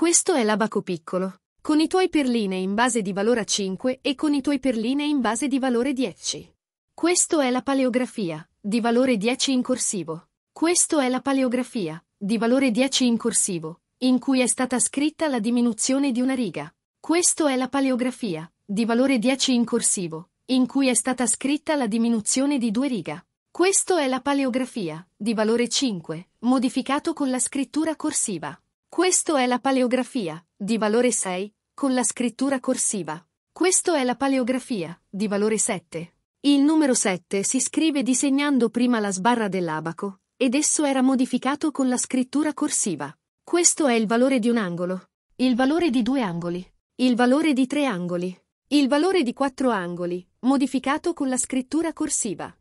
Questo è l'abaco piccolo. Con i tuoi perline in base di valore 5 e con i tuoi perline in base di valore 10. Questo è la paleografia, di valore 10 in corsivo. Questo è la paleografia, di valore 10 in corsivo, in cui è stata scritta la diminuzione di una riga. Questo è la paleografia, di valore 10 in corsivo, in cui è stata scritta la diminuzione di due riga. Questo è la paleografia, di valore 5, modificato con la scrittura corsiva. Questo è la paleografia, di valore 6, con la scrittura corsiva. Questo è la paleografia, di valore 7. Il numero 7 si scrive disegnando prima la sbarra dell'abaco, ed esso era modificato con la scrittura corsiva. Questo è il valore di un angolo, il valore di due angoli, il valore di tre angoli, il valore di quattro angoli, modificato con la scrittura corsiva.